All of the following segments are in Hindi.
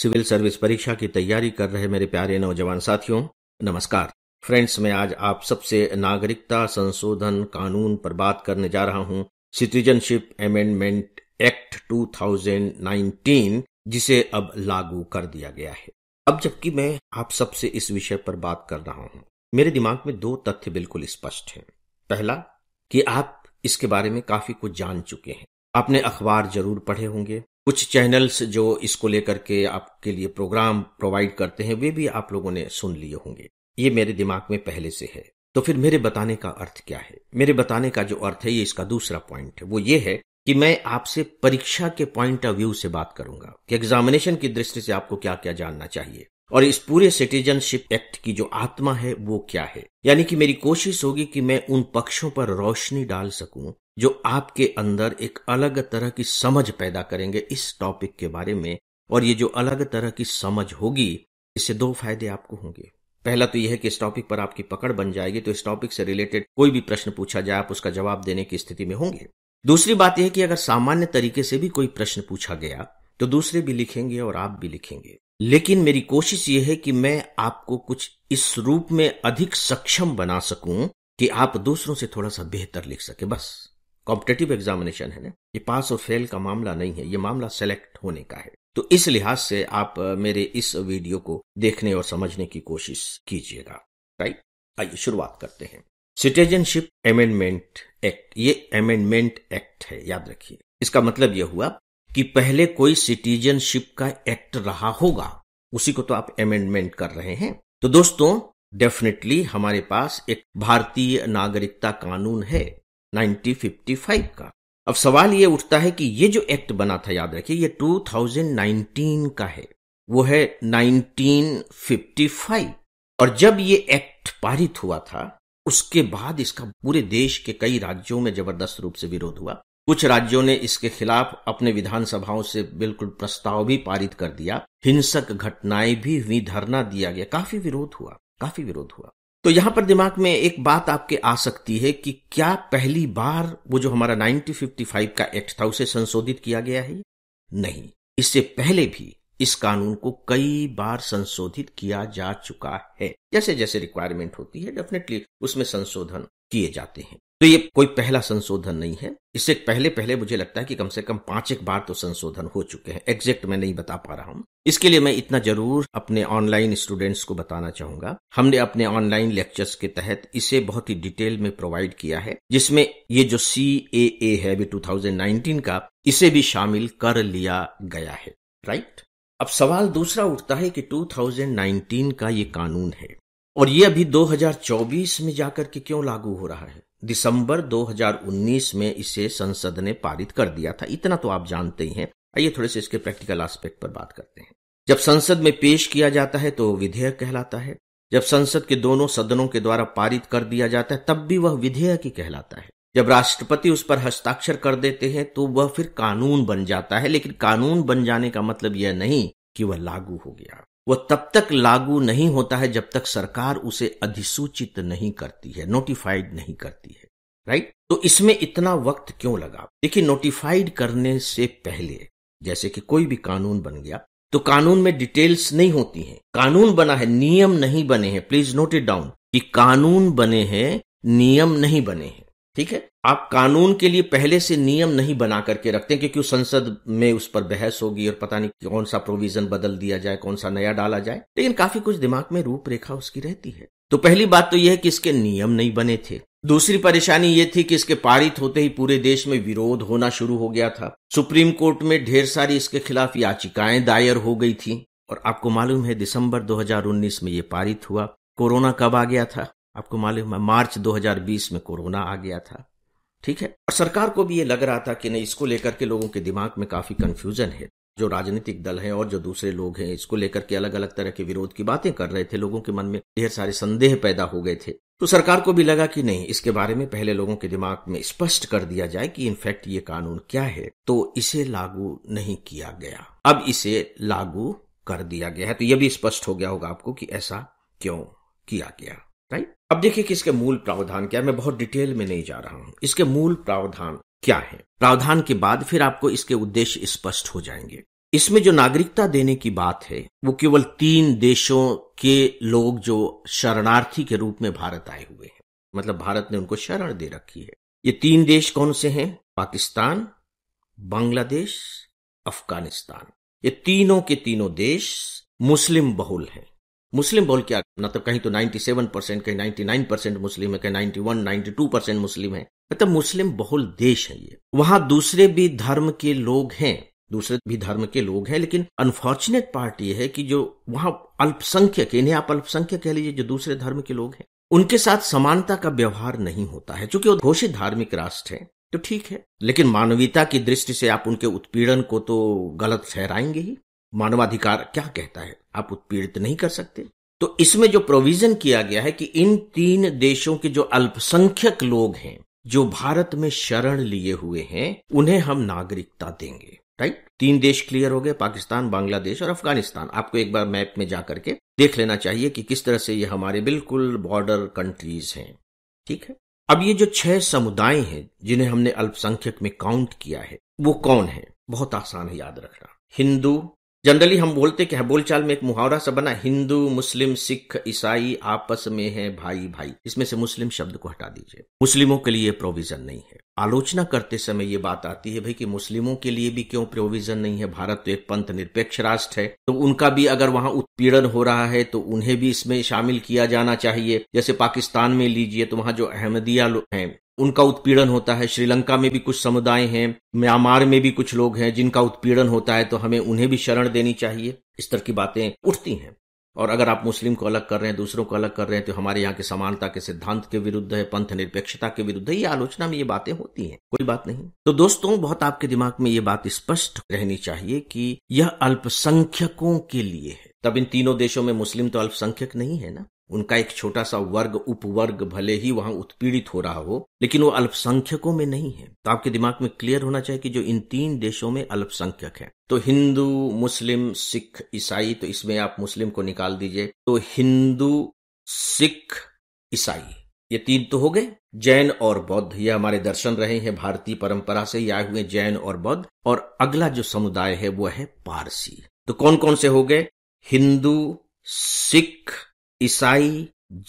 सिविल सर्विस परीक्षा की तैयारी कर रहे मेरे प्यारे नौजवान साथियों नमस्कार फ्रेंड्स मैं आज आप सबसे नागरिकता संशोधन कानून पर बात करने जा रहा हूं सिटीजनशिप अमेंडमेंट एक्ट 2019 जिसे अब लागू कर दिया गया है अब जबकि मैं आप सबसे इस विषय पर बात कर रहा हूं मेरे दिमाग में दो तथ्य बिल्कुल स्पष्ट हैं पहला कि आप इसके बारे में काफी कुछ जान चुके हैं आपने अखबार जरूर पढ़े होंगे कुछ चैनल्स जो इसको लेकर के आपके लिए प्रोग्राम प्रोवाइड करते हैं वे भी आप लोगों ने सुन लिए होंगे ये मेरे दिमाग में पहले से है तो फिर मेरे बताने का अर्थ क्या है मेरे बताने का जो अर्थ है ये इसका दूसरा पॉइंट है वो ये है कि मैं आपसे परीक्षा के पॉइंट ऑफ व्यू से बात करूंगा कि एग्जामिनेशन की दृष्टि से आपको क्या क्या जानना चाहिए और इस पूरे सिटीजनशिप एक्ट की जो आत्मा है वो क्या है यानी कि मेरी कोशिश होगी कि मैं उन पक्षों पर रोशनी डाल सकूं जो आपके अंदर एक अलग तरह की समझ पैदा करेंगे इस टॉपिक के बारे में और ये जो अलग तरह की समझ होगी इससे दो फायदे आपको होंगे पहला तो यह है कि इस टॉपिक पर आपकी पकड़ बन जाएगी तो इस टॉपिक से रिलेटेड कोई भी प्रश्न पूछा जाए आप उसका जवाब देने की स्थिति में होंगे दूसरी बात यह है कि अगर सामान्य तरीके से भी कोई प्रश्न पूछा गया तो दूसरे भी लिखेंगे और आप भी लिखेंगे लेकिन मेरी कोशिश यह है कि मैं आपको कुछ इस रूप में अधिक सक्षम बना सकूं कि आप दूसरों से थोड़ा सा बेहतर लिख सके बस कॉम्पिटेटिव एग्जामिनेशन है ना ये पास और फेल का मामला नहीं है ये मामला सेलेक्ट होने का है तो इस लिहाज से आप मेरे इस वीडियो को देखने और समझने की कोशिश कीजिएगा राइट आइए शुरुआत करते हैं सिटीजनशिप अमेंडमेंट एक्ट ये अमेंडमेंट एक्ट है याद रखिए इसका मतलब यह हुआ कि पहले कोई सिटीजनशिप का एक्ट रहा होगा उसी को तो आप अमेंडमेंट कर रहे हैं तो दोस्तों डेफिनेटली हमारे पास एक भारतीय नागरिकता कानून है 1955 का अब सवाल ये उठता है कि ये जो एक्ट बना था याद रखिए ये 2019 का है वो है 1955 और जब ये एक्ट पारित हुआ था उसके बाद इसका पूरे देश के कई राज्यों में जबरदस्त रूप से विरोध हुआ कुछ राज्यों ने इसके खिलाफ अपने विधानसभाओं से बिल्कुल प्रस्ताव भी पारित कर दिया हिंसक घटनाएं भी हुई धरना दिया गया काफी विरोध हुआ काफी विरोध हुआ तो यहां पर दिमाग में एक बात आपके आ सकती है कि क्या पहली बार वो जो हमारा 1955 का एक्ट था उसे संशोधित किया गया है नहीं इससे पहले भी इस कानून को कई बार संशोधित किया जा चुका है जैसे जैसे रिक्वायरमेंट होती है डेफिनेटली उसमें संशोधन किए जाते हैं तो ये कोई पहला संशोधन नहीं है इससे पहले पहले मुझे लगता है कि कम से कम पांच एक बार तो संशोधन हो चुके हैं एग्जैक्ट मैं नहीं बता पा रहा हूं इसके लिए मैं इतना जरूर अपने ऑनलाइन स्टूडेंट्स को बताना चाहूंगा हमने अपने ऑनलाइन लेक्चर्स के तहत इसे बहुत ही डिटेल में प्रोवाइड किया है जिसमें ये जो सी ए ए है अभी टू का इसे भी शामिल कर लिया गया है राइट अब सवाल दूसरा उठता है कि 2019 का ये कानून है और ये अभी 2024 में जाकर के क्यों लागू हो रहा है दिसंबर 2019 में इसे संसद ने पारित कर दिया था इतना तो आप जानते ही हैं आइए थोड़े से इसके प्रैक्टिकल आस्पेक्ट पर बात करते हैं जब संसद में पेश किया जाता है तो विधेयक कहलाता है जब संसद के दोनों सदनों के द्वारा पारित कर दिया जाता है तब भी वह विधेयक ही कहलाता है जब राष्ट्रपति उस पर हस्ताक्षर कर देते हैं तो वह फिर कानून बन जाता है लेकिन कानून बन जाने का मतलब यह नहीं कि वह लागू हो गया वह तब तक लागू नहीं होता है जब तक सरकार उसे अधिसूचित नहीं करती है नोटिफाइड नहीं करती है राइट तो इसमें इतना वक्त क्यों लगा देखिए नोटिफाइड करने से पहले जैसे कि कोई भी कानून बन गया तो कानून में डिटेल्स नहीं होती हैं कानून बना है नियम नहीं बने हैं प्लीज नोट इट डाउन कि कानून बने हैं नियम नहीं बने हैं ठीक है आप कानून के लिए पहले से नियम नहीं बना करके रखते क्योंकि संसद में उस पर बहस होगी और पता नहीं कौन सा प्रोविजन बदल दिया जाए कौन सा नया डाला जाए लेकिन काफी कुछ दिमाग में रूपरेखा उसकी रहती है तो पहली बात तो यह है कि इसके नियम नहीं बने थे दूसरी परेशानी ये थी कि इसके पारित होते ही पूरे देश में विरोध होना शुरू हो गया था सुप्रीम कोर्ट में ढेर सारी इसके खिलाफ याचिकाएं दायर हो गई थी और आपको मालूम है दिसंबर 2019 में ये पारित हुआ कोरोना कब आ गया था आपको मालूम है मार्च 2020 में कोरोना आ गया था ठीक है और सरकार को भी ये लग रहा था कि नहीं इसको लेकर के लोगों के दिमाग में काफी कंफ्यूजन है जो राजनीतिक दल है और जो दूसरे लोग हैं इसको लेकर के अलग अलग तरह के विरोध की बातें कर रहे थे लोगों के मन में ढेर सारे संदेह पैदा हो गए थे तो सरकार को भी लगा कि नहीं इसके बारे में पहले लोगों के दिमाग में स्पष्ट कर दिया जाए कि इनफैक्ट ये कानून क्या है तो इसे लागू नहीं किया गया अब इसे लागू कर दिया गया है तो यह भी स्पष्ट हो गया होगा आपको कि ऐसा क्यों किया गया राइट अब देखिए कि इसके मूल प्रावधान क्या है मैं बहुत डिटेल में नहीं जा रहा हूं इसके मूल प्रावधान क्या है प्रावधान के बाद फिर आपको इसके उद्देश्य स्पष्ट हो जाएंगे इसमें जो नागरिकता देने की बात है वो केवल तीन देशों के लोग जो शरणार्थी के रूप में भारत आए हुए हैं मतलब भारत ने उनको शरण दे रखी है ये तीन देश कौन से हैं पाकिस्तान बांग्लादेश अफगानिस्तान ये तीनों के तीनों देश मुस्लिम बहुल हैं मुस्लिम बोल क्या तो कहीं तो 97 परसेंट कहीं 99 परसेंट मुस्लिम है कहीं 91 92 परसेंट मुस्लिम है मतलब मुस्लिम बहुल देश है ये वहां दूसरे भी धर्म के लोग हैं दूसरे भी धर्म के लोग हैं लेकिन अनफॉर्चुनेट पार्ट ये है कि जो वहां अल्पसंख्यक इन्हें आप अल्पसंख्यक कह लीजिए जो दूसरे धर्म के लोग हैं उनके साथ समानता का व्यवहार नहीं होता है चूंकि वो घोषित धार्मिक राष्ट्र है तो ठीक है लेकिन मानवीयता की दृष्टि से आप उनके उत्पीड़न को तो गलत ठहराएंगे ही मानवाधिकार क्या कहता है आप उत्पीड़ित नहीं कर सकते तो इसमें जो प्रोविजन किया गया है कि इन तीन देशों के जो अल्पसंख्यक लोग हैं जो भारत में शरण लिए हुए हैं उन्हें हम नागरिकता देंगे राइट तीन देश क्लियर हो गए पाकिस्तान बांग्लादेश और अफगानिस्तान आपको एक बार मैप में जा करके देख लेना चाहिए कि किस तरह से ये हमारे बिल्कुल बॉर्डर कंट्रीज हैं ठीक है अब ये जो छह समुदाय हैं जिन्हें हमने अल्पसंख्यक में काउंट किया है वो कौन है बहुत आसान है याद रखना हिंदू जनरली हम बोलते कि बोलचाल में एक मुहावरा सा बना हिंदू मुस्लिम सिख ईसाई आपस में है भाई भाई इसमें से मुस्लिम शब्द को हटा दीजिए मुस्लिमों के लिए प्रोविजन नहीं है आलोचना करते समय ये बात आती है भाई कि मुस्लिमों के लिए भी क्यों प्रोविजन नहीं है भारत तो एक पंथ निरपेक्ष राष्ट्र है तो उनका भी अगर वहां उत्पीड़न हो रहा है तो उन्हें भी इसमें शामिल किया जाना चाहिए जैसे पाकिस्तान में लीजिए तो वहां जो अहमदिया हैं उनका उत्पीड़न होता है श्रीलंका में भी कुछ समुदाय हैं म्यांमार में भी कुछ लोग हैं जिनका उत्पीड़न होता है तो हमें उन्हें भी शरण देनी चाहिए इस तरह की बातें उठती हैं और अगर आप मुस्लिम को अलग कर रहे हैं दूसरों को अलग कर रहे हैं तो हमारे यहाँ के समानता के सिद्धांत के विरुद्ध है पंथ निरपेक्षता के विरुद्ध है ये आलोचना में ये बातें होती हैं कोई बात नहीं तो दोस्तों बहुत आपके दिमाग में ये बात स्पष्ट रहनी चाहिए कि यह अल्पसंख्यकों के लिए है तब इन तीनों देशों में मुस्लिम तो अल्पसंख्यक नहीं है ना उनका एक छोटा सा वर्ग उपवर्ग भले ही वहां उत्पीड़ित हो रहा हो लेकिन वो अल्पसंख्यकों में नहीं है तो आपके दिमाग में क्लियर होना चाहिए कि जो इन तीन देशों में अल्पसंख्यक है तो हिंदू मुस्लिम सिख ईसाई तो इसमें आप मुस्लिम को निकाल दीजिए तो हिंदू सिख ईसाई ये तीन तो हो गए जैन और बौद्ध ये हमारे दर्शन रहे हैं भारतीय परंपरा से ये आए हुए जैन और बौद्ध और अगला जो समुदाय है वो है पारसी तो कौन कौन से हो गए हिंदू सिख ईसाई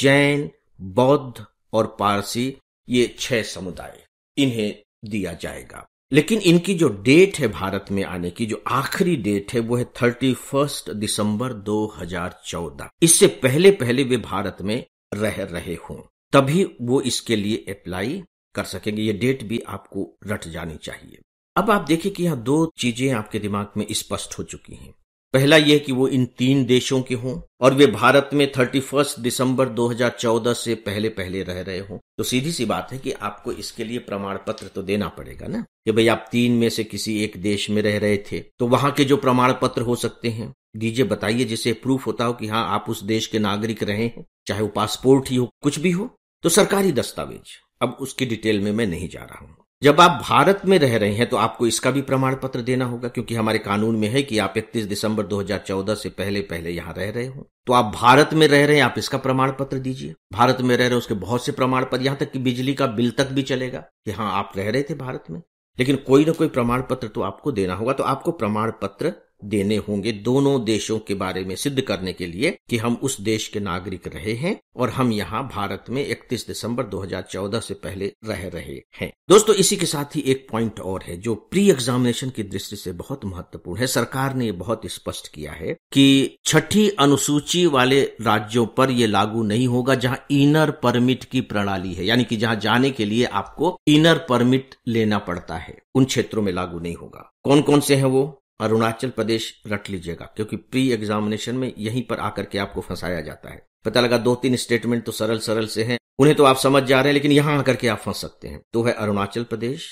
जैन बौद्ध और पारसी ये छह समुदाय इन्हें दिया जाएगा लेकिन इनकी जो डेट है भारत में आने की जो आखिरी डेट है वो है थर्टी फर्स्ट दिसंबर 2014 इससे पहले पहले वे भारत में रह रहे हों तभी वो इसके लिए अप्लाई कर सकेंगे ये डेट भी आपको रट जानी चाहिए अब आप देखिए कि यहाँ दो चीजें आपके दिमाग में स्पष्ट हो चुकी हैं पहला यह कि वो इन तीन देशों के हों और वे भारत में थर्टी फर्स्ट दिसंबर 2014 से पहले पहले रह रहे हों तो सीधी सी बात है कि आपको इसके लिए प्रमाण पत्र तो देना पड़ेगा ना कि भाई आप तीन में से किसी एक देश में रह रहे थे तो वहां के जो प्रमाण पत्र हो सकते हैं दीजिए बताइए जिसे प्रूफ होता हो कि हाँ आप उस देश के नागरिक रहे हो चाहे वो पासपोर्ट ही हो कुछ भी हो तो सरकारी दस्तावेज अब उसकी डिटेल में मैं नहीं जा रहा हूं जब आप भारत में रह रहे हैं तो आपको इसका भी प्रमाण पत्र देना होगा क्योंकि हमारे कानून में है कि आप 31 दिसंबर 2014 से पहले पहले यहां रह रहे हो तो आप भारत में रह रहे हैं आप इसका प्रमाण पत्र दीजिए भारत में रह रहे हो उसके बहुत से प्रमाण पत्र यहाँ तक कि बिजली का बिल तक भी चलेगा कि हाँ आप रह रहे थे भारत में लेकिन कोई ना कोई प्रमाण पत्र तो आपको देना होगा तो आपको प्रमाण पत्र देने होंगे दोनों देशों के बारे में सिद्ध करने के लिए कि हम उस देश के नागरिक रहे हैं और हम यहाँ भारत में 31 दिसंबर 2014 से पहले रह रहे हैं दोस्तों इसी के साथ ही एक पॉइंट और है जो प्री एग्जामिनेशन की दृष्टि से बहुत महत्वपूर्ण है सरकार ने बहुत स्पष्ट किया है कि छठी अनुसूची वाले राज्यों पर यह लागू नहीं होगा जहां इनर परमिट की प्रणाली है यानी कि जहां जाने के लिए आपको इनर परमिट लेना पड़ता है उन क्षेत्रों में लागू नहीं होगा कौन कौन से हैं वो अरुणाचल प्रदेश रट लीजिएगा क्योंकि प्री एग्जामिनेशन में यहीं पर आकर के आपको फंसाया जाता है पता लगा दो तीन स्टेटमेंट तो सरल सरल से हैं उन्हें तो आप समझ जा रहे हैं लेकिन यहां आकर के आप फंस सकते हैं तो है अरुणाचल प्रदेश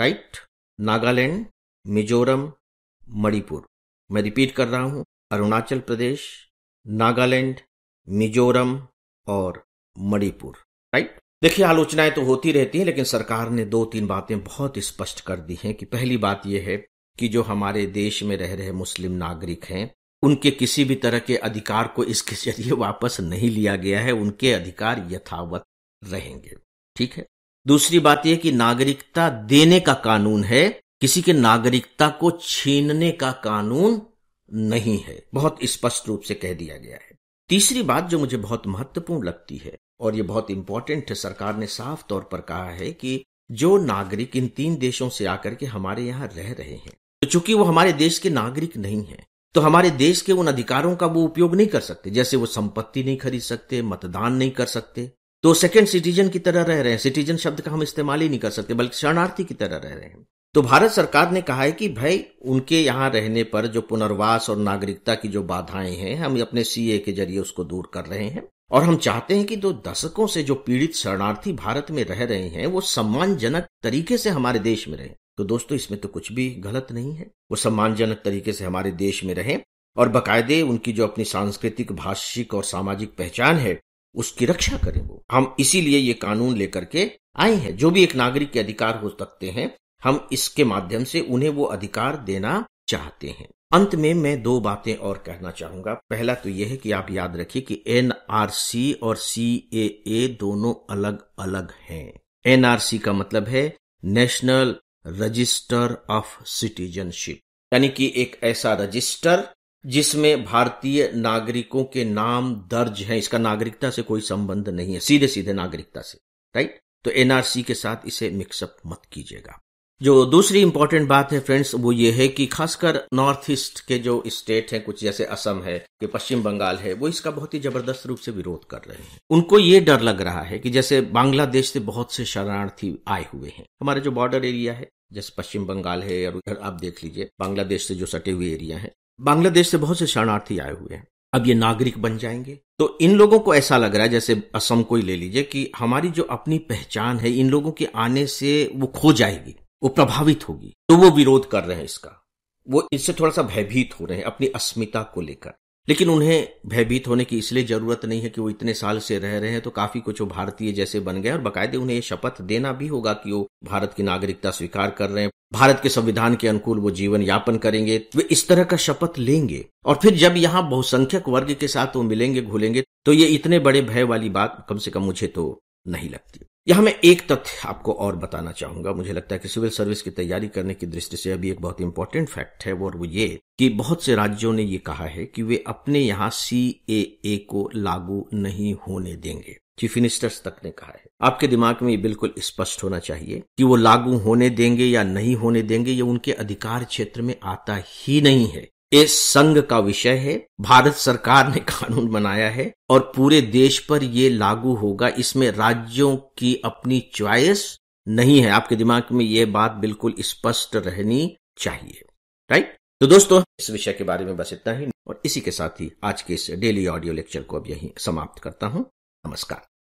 राइट नागालैंड मिजोरम मणिपुर मैं रिपीट कर रहा हूं अरुणाचल प्रदेश नागालैंड मिजोरम और मणिपुर राइट देखिए आलोचनाएं तो होती रहती हैं लेकिन सरकार ने दो तीन बातें बहुत स्पष्ट कर दी हैं कि पहली बात यह है कि जो हमारे देश में रह रहे मुस्लिम नागरिक हैं उनके किसी भी तरह के अधिकार को इसके जरिए वापस नहीं लिया गया है उनके अधिकार यथावत रहेंगे ठीक है दूसरी बात यह कि नागरिकता देने का कानून है किसी के नागरिकता को छीनने का कानून नहीं है बहुत स्पष्ट रूप से कह दिया गया है तीसरी बात जो मुझे बहुत महत्वपूर्ण लगती है और ये बहुत इंपॉर्टेंट है सरकार ने साफ तौर पर कहा है कि जो नागरिक इन तीन देशों से आकर के हमारे यहाँ रह रहे हैं तो चूंकि वो हमारे देश के नागरिक नहीं है तो हमारे देश के उन अधिकारों का वो उपयोग नहीं कर सकते जैसे वो संपत्ति नहीं खरीद सकते मतदान नहीं कर सकते तो सेकेंड सिटीजन की तरह रह रहे हैं सिटीजन शब्द का हम इस्तेमाल ही नहीं कर सकते बल्कि शरणार्थी की तरह रह रहे हैं तो भारत सरकार ने कहा है कि भाई उनके यहाँ रहने पर जो पुनर्वास और नागरिकता की जो बाधाएं हैं हम अपने सीए के जरिए उसको दूर कर रहे हैं और हम चाहते हैं कि दो दशकों से जो पीड़ित शरणार्थी भारत में रह रहे हैं वो सम्मानजनक तरीके से हमारे देश में रहे तो दोस्तों इसमें तो कुछ भी गलत नहीं है वो सम्मानजनक तरीके से हमारे देश में रहें और बकायदे उनकी जो अपनी सांस्कृतिक भाषिक और सामाजिक पहचान है उसकी रक्षा करें वो हम इसीलिए ये कानून लेकर के आए हैं जो भी एक नागरिक के अधिकार हो सकते हैं हम इसके माध्यम से उन्हें वो अधिकार देना चाहते हैं अंत में मैं दो बातें और कहना चाहूंगा पहला तो यह है कि आप याद रखिए कि एनआरसी और सी दोनों अलग अलग हैं एनआरसी का मतलब है नेशनल रजिस्टर ऑफ सिटीजनशिप यानी कि एक ऐसा रजिस्टर जिसमें भारतीय नागरिकों के नाम दर्ज हैं इसका नागरिकता से कोई संबंध नहीं है सीधे सीधे नागरिकता से राइट तो एनआरसी के साथ इसे मिक्सअप मत कीजिएगा जो दूसरी इंपॉर्टेंट बात है फ्रेंड्स वो ये है कि खासकर नॉर्थ ईस्ट के जो स्टेट हैं कुछ जैसे असम है कि पश्चिम बंगाल है वो इसका बहुत ही जबरदस्त रूप से विरोध कर रहे हैं उनको ये डर लग रहा है कि जैसे बांग्लादेश से बहुत से शरणार्थी आए हुए हैं हमारे जो बॉर्डर एरिया है जैसे पश्चिम बंगाल है और उधर आप देख लीजिए बांग्लादेश से जो सटे हुए एरिया है बांग्लादेश से बहुत से शरणार्थी आए हुए हैं अब ये नागरिक बन जाएंगे तो इन लोगों को ऐसा लग रहा है जैसे असम को ही ले लीजिए कि हमारी जो अपनी पहचान है इन लोगों के आने से वो खो जाएगी वो प्रभावित होगी तो वो विरोध कर रहे हैं इसका वो इससे थोड़ा सा भयभीत हो रहे हैं अपनी अस्मिता को लेकर लेकिन उन्हें भयभीत होने की इसलिए जरूरत नहीं है कि वो इतने साल से रह रहे हैं तो काफी कुछ वो भारतीय जैसे बन गए और बाकायदे उन्हें शपथ देना भी होगा कि वो भारत की नागरिकता स्वीकार कर रहे हैं भारत के संविधान के अनुकूल वो जीवन यापन करेंगे वे इस तरह का शपथ लेंगे और फिर जब यहाँ बहुसंख्यक वर्ग के साथ वो मिलेंगे घुलेंगे तो ये इतने बड़े भय वाली बात कम से कम मुझे तो नहीं लगती यहां मैं एक तथ्य आपको और बताना चाहूंगा मुझे लगता है कि सिविल सर्विस की तैयारी करने की दृष्टि से अभी एक बहुत इंपॉर्टेंट फैक्ट है और वो ये कि बहुत से राज्यों ने ये कहा है कि वे अपने यहाँ सी ए को लागू नहीं होने देंगे चीफ मिनिस्टर्स तक ने कहा है आपके दिमाग में ये बिल्कुल स्पष्ट होना चाहिए कि वो लागू होने देंगे या नहीं होने देंगे ये उनके अधिकार क्षेत्र में आता ही नहीं है के संघ का विषय है भारत सरकार ने कानून बनाया है और पूरे देश पर ये लागू होगा इसमें राज्यों की अपनी च्वाइस नहीं है आपके दिमाग में ये बात बिल्कुल स्पष्ट रहनी चाहिए राइट तो दोस्तों इस विषय के बारे में बस इतना ही और इसी के साथ ही आज के इस डेली ऑडियो लेक्चर को अब यहीं समाप्त करता हूं नमस्कार